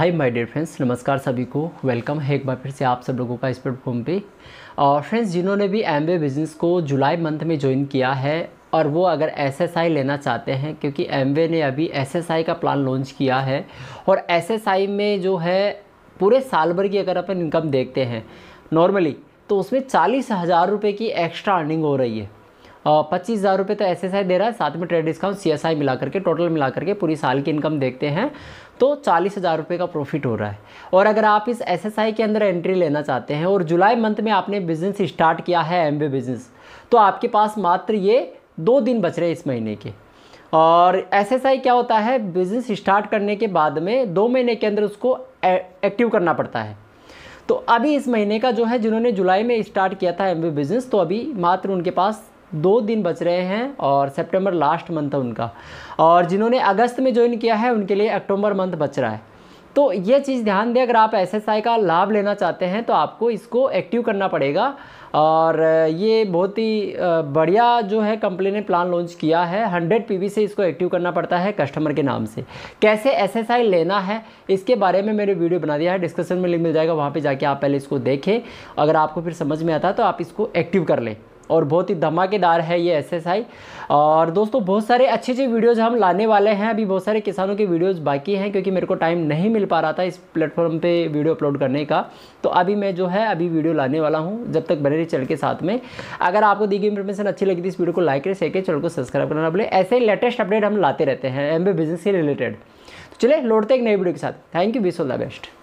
hi my dear friends नमस्कार सभी को वेलकम है एक बार फिर से आप सब लोगों का इस प्लेटफॉर्म पे और फ्रेंड्स जिन्होंने भी एम बिज़नेस को जुलाई मंथ में ज्वाइन किया है और वो अगर एस लेना चाहते हैं क्योंकि एम ने अभी एस का प्लान लॉन्च किया है और एस में जो है पूरे साल भर की अगर अपन इनकम देखते हैं नॉर्मली तो उसमें चालीस हज़ार रुपये की एक्स्ट्रा अर्निंग हो रही है पच्चीस हज़ार रुपये तो एस दे रहा है साथ में trade discount C S I मिला करके टोटल मिला करके पूरी साल की इनकम देखते हैं तो चालीस हज़ार रुपये का प्रॉफिट हो रहा है और अगर आप इस एस के अंदर एंट्री लेना चाहते हैं और जुलाई मंथ में आपने बिज़नेस स्टार्ट किया है एम बिज़नेस तो आपके पास मात्र ये दो दिन बच रहे हैं इस महीने के और एस क्या होता है बिज़नेस स्टार्ट करने के बाद में दो महीने के अंदर उसको एक्टिव करना पड़ता है तो अभी इस महीने का जो है जिन्होंने जुलाई में स्टार्ट किया था एम बिज़नेस तो अभी मात्र उनके पास दो दिन बच रहे हैं और सितंबर लास्ट मंथ है उनका और जिन्होंने अगस्त में ज्वाइन किया है उनके लिए अक्टूबर मंथ बच रहा है तो ये चीज़ ध्यान दें अगर आप एसएसआई का लाभ लेना चाहते हैं तो आपको इसको एक्टिव करना पड़ेगा और ये बहुत ही बढ़िया जो है कंपनी ने प्लान लॉन्च किया है 100 पीवी से इसको एक्टिव करना पड़ता है कस्टमर के नाम से कैसे एसएसआई लेना है इसके बारे में मेरे वीडियो बना दिया है डिस्क्रिप्शन में लिंक मिल जाएगा वहाँ पर जाके आप पहले इसको देखें अगर आपको फिर समझ में आता है तो आप इसको एक्टिव कर लें और बहुत ही धमाकेदार है ये एसएसआई और दोस्तों बहुत सारे अच्छे अच्छे वीडियोज़ हम लाने वाले हैं अभी बहुत सारे किसानों के वीडियोज़ बाकी हैं क्योंकि मेरे को टाइम नहीं मिल पा रहा था इस प्लेटफॉर्म पर वीडियो अपलोड करने का तो अभी मैं जो है अभी वीडियो लाने वाला हूँ जब तक बने रही चल के साथ में अगर आपको दी गई इन्फॉर्मेशन अच्छी लगी थी इस वीडियो को लाइक करें शेयर करें चैनल को सब्सक्राइब करना ना ऐसे ऐसे लेटेस्ट अपडेट हम लाते रहते हैं एम बिजनेस से रिलेटेड तो चले लौटते एक नई वीडियो के साथ थैंक यू बीस ऑल द बेस्ट